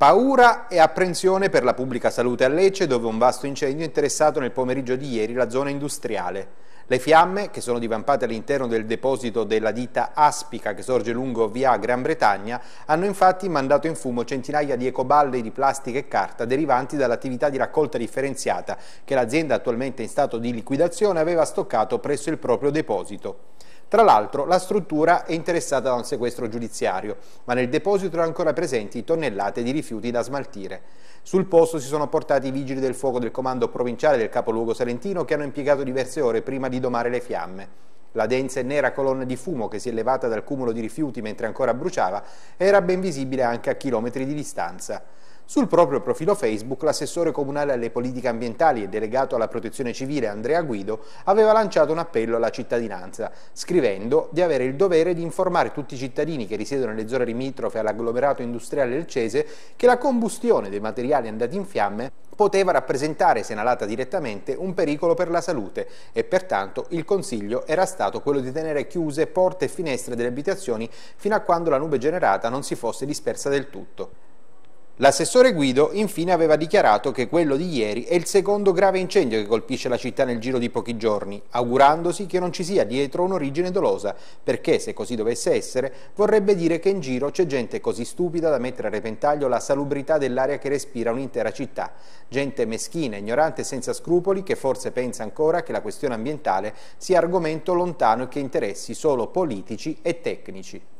Paura e apprensione per la pubblica salute a Lecce, dove un vasto incendio è interessato nel pomeriggio di ieri la zona industriale. Le fiamme, che sono divampate all'interno del deposito della ditta Aspica che sorge lungo via Gran Bretagna, hanno infatti mandato in fumo centinaia di ecoballe di plastica e carta derivanti dall'attività di raccolta differenziata che l'azienda attualmente in stato di liquidazione aveva stoccato presso il proprio deposito. Tra l'altro la struttura è interessata da un sequestro giudiziario, ma nel deposito erano ancora presenti tonnellate di rifiuti da smaltire. Sul posto si sono portati i vigili del fuoco del comando provinciale del capoluogo salentino che hanno impiegato diverse ore prima di di domare le fiamme. La densa e nera colonna di fumo che si è levata dal cumulo di rifiuti mentre ancora bruciava era ben visibile anche a chilometri di distanza. Sul proprio profilo Facebook l'assessore comunale alle politiche ambientali e delegato alla protezione civile Andrea Guido aveva lanciato un appello alla cittadinanza, scrivendo di avere il dovere di informare tutti i cittadini che risiedono nelle zone limitrofe all'agglomerato industriale del Cese che la combustione dei materiali andati in fiamme poteva rappresentare, se inalata direttamente, un pericolo per la salute e pertanto il consiglio era stato quello di tenere chiuse porte e finestre delle abitazioni fino a quando la nube generata non si fosse dispersa del tutto. L'assessore Guido infine aveva dichiarato che quello di ieri è il secondo grave incendio che colpisce la città nel giro di pochi giorni, augurandosi che non ci sia dietro un'origine dolosa, perché se così dovesse essere vorrebbe dire che in giro c'è gente così stupida da mettere a repentaglio la salubrità dell'aria che respira un'intera città, gente meschina, ignorante e senza scrupoli che forse pensa ancora che la questione ambientale sia argomento lontano e che interessi solo politici e tecnici.